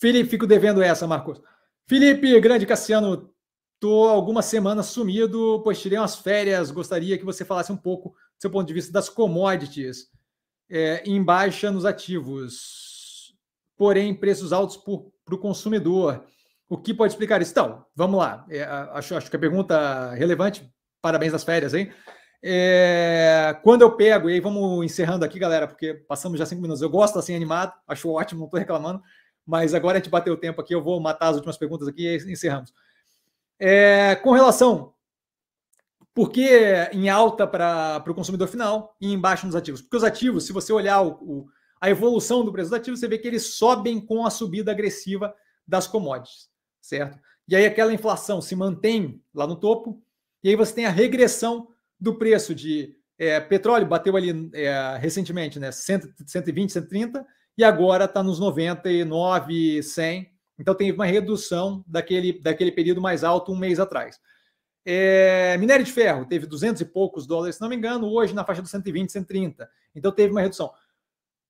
Felipe, fico devendo essa, Marcos. Felipe, grande Cassiano, tô algumas semanas sumido, pois tirei umas férias. Gostaria que você falasse um pouco do seu ponto de vista das commodities é, em baixa nos ativos, porém preços altos para o consumidor. O que pode explicar isso? Então, vamos lá. É, acho, acho que a pergunta relevante. Parabéns às férias, hein? É, quando eu pego, e aí vamos encerrando aqui, galera, porque passamos já cinco minutos. Eu gosto assim animado, acho ótimo, não estou reclamando mas agora a gente bateu o tempo aqui, eu vou matar as últimas perguntas aqui e encerramos. É, com relação, por que em alta para o consumidor final e em baixo nos ativos? Porque os ativos, se você olhar o, o, a evolução do preço dos ativos, você vê que eles sobem com a subida agressiva das commodities, certo? E aí aquela inflação se mantém lá no topo, e aí você tem a regressão do preço de é, petróleo, bateu ali é, recentemente, né? 100, 120, 130, e agora está nos 99, 100. Então teve uma redução daquele, daquele período mais alto um mês atrás. É, minério de ferro teve 200 e poucos dólares, se não me engano, hoje na faixa dos 120, 130. Então teve uma redução.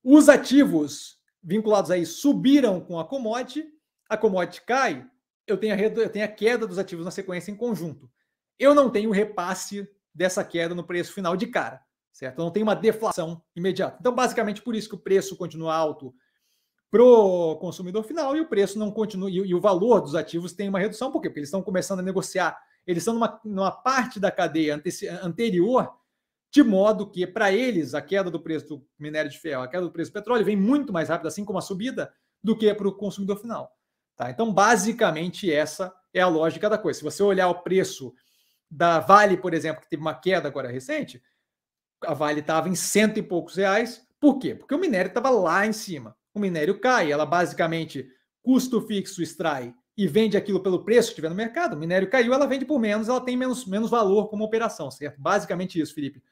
Os ativos vinculados aí subiram com a commodity, a commodity cai, eu tenho, a, eu tenho a queda dos ativos na sequência em conjunto. Eu não tenho repasse dessa queda no preço final de cara certo? Então, não tem uma deflação imediata. Então, basicamente, por isso que o preço continua alto para o consumidor final e o preço não continua, e, e, o valor dos ativos tem uma redução, por quê? Porque eles estão começando a negociar, eles estão numa, numa parte da cadeia ante, anterior, de modo que, para eles, a queda do preço do minério de ferro, a queda do preço do petróleo vem muito mais rápida, assim como a subida, do que para o consumidor final. Tá? Então, basicamente, essa é a lógica da coisa. Se você olhar o preço da Vale, por exemplo, que teve uma queda agora recente, a Vale estava em cento e poucos reais. Por quê? Porque o minério estava lá em cima. O minério cai, ela basicamente custo fixo extrai e vende aquilo pelo preço que tiver no mercado. O minério caiu, ela vende por menos, ela tem menos, menos valor como operação, certo? Basicamente isso, Felipe.